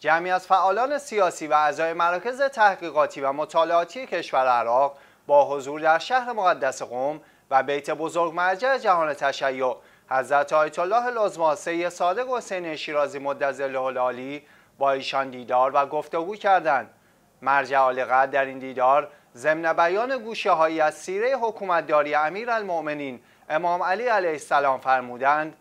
جمعی از فعالان سیاسی و اعضای مراکز تحقیقاتی و مطالعاتی کشور عراق با حضور در شهر مقدس قوم و بیت بزرگ مرجع جهان تشیع حضرت آیت الله العظما صادق حسین شیرازی مدظله العالی با ایشان دیدار و گفتگو کردند مرجع قد در این دیدار ضمن بیان گوشههایی از سیره حکومتداری امیرالمؤمنین امام علی علیه السلام فرمودند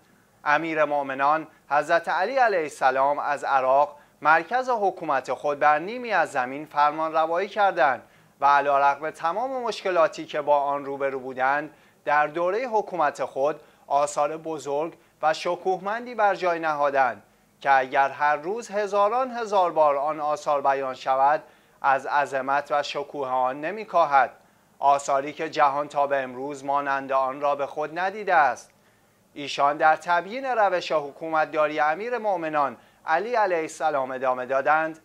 امیر مؤمنان حضرت علی علیه السلام از عراق مرکز حکومت خود بر نیمی از زمین فرمان روایی کردند و علیرغم تمام مشکلاتی که با آن روبرو بودند در دوره حکومت خود آثار بزرگ و شکوهمندی بر جای نهادند که اگر هر روز هزاران هزار بار آن آثار بیان شود از عظمت و شکوه آن کاهد آثاری که جهان تا به امروز مانند آن را به خود ندیده است ایشان در تبیین روش حکومتداری امیر مؤمنان علی علیه السلام ادامه دادند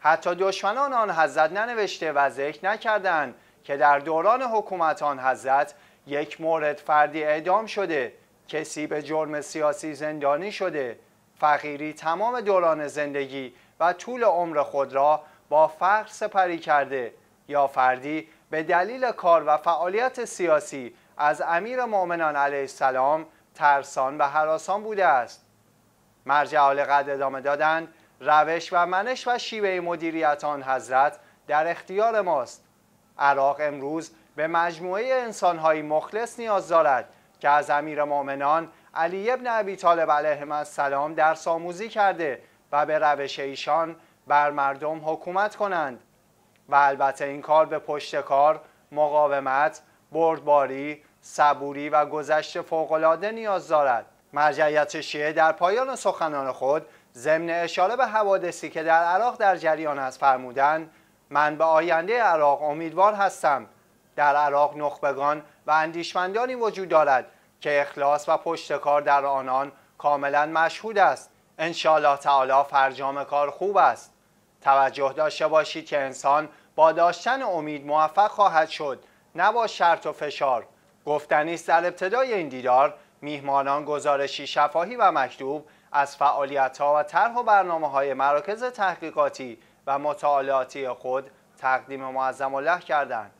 حتی دشمنان آن حضرت ننوشته و ذکر نکردند که در دوران حکومت آن حضرت یک مورد فردی اعدام شده کسی به جرم سیاسی زندانی شده فقیری تمام دوران زندگی و طول عمر خود را با فقر سپری کرده یا فردی به دلیل کار و فعالیت سیاسی از امیر مؤمنان علیه السلام ترسان و حراسان بوده است مرجع عالی قدر ادامه دادند روش و منش و شیوه مدیریت آن حضرت در اختیار ماست عراق امروز به مجموعه انسانهای مخلص نیاز دارد که از امیر مؤمنان علی ابن ابی طالب علیه السلام درس آموزی کرده و به روش ایشان بر مردم حکومت کنند و البته این کار به پشت کار مقاومت، بردباری، صبوری و گذشت فوقالعاده نیاز دارد مرجعیت شیعه در پایان سخنان خود ضمن اشاره به حوادثی که در عراق در جریان است فرمودند من به آینده عراق امیدوار هستم در عراق نخبگان و اندیشمندانی وجود دارد که اخلاص و پشتکار در آنان کاملا مشهود است انشالله تعالی فرجام کار خوب است توجه داشته باشید که انسان با داشتن امید موفق خواهد شد نه با شرط و فشار گفتنی در ابتدای این دیدار میهمانان گزارشی شفاهی و مکتوب از فعالیت‌ها و طرح و برنامه‌های مراکز تحقیقاتی و مطالعاتی خود تقدیم معظم الله کردند.